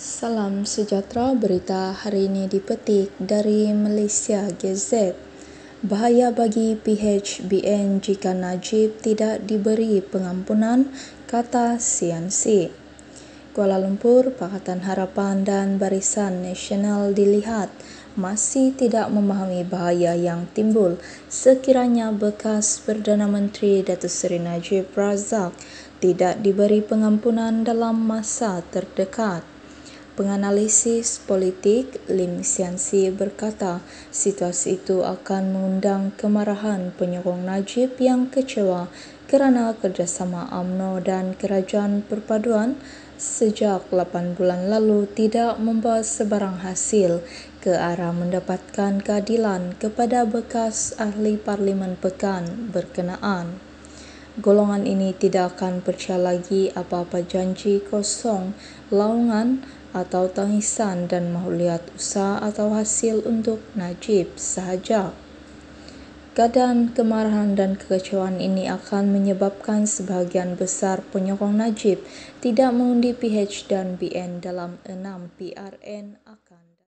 Salam sejahtera berita hari ini dipetik dari Malaysia Gazette. Bahaya bagi PHBN jika Najib tidak diberi pengampunan, kata CNC. Kuala Lumpur, Pakatan Harapan dan Barisan Nasional dilihat masih tidak memahami bahaya yang timbul sekiranya bekas Perdana Menteri Datuk Seri Najib Razak tidak diberi pengampunan dalam masa terdekat. Penganalisis politik Lim Sian Si berkata situasi itu akan mengundang kemarahan penyokong Najib yang kecewa kerana kerjasama AMNO dan Kerajaan Perpaduan sejak 8 bulan lalu tidak membawa sebarang hasil ke arah mendapatkan keadilan kepada bekas ahli parlimen pekan berkenaan. Golongan ini tidak akan percaya lagi apa-apa janji kosong, laungan atau tangisan dan mahu lihat usaha atau hasil untuk Najib sahaja keadaan kemarahan dan kekecewaan ini akan menyebabkan sebahagian besar penyokong Najib tidak mengundi PH dan BN dalam 6 PRN akan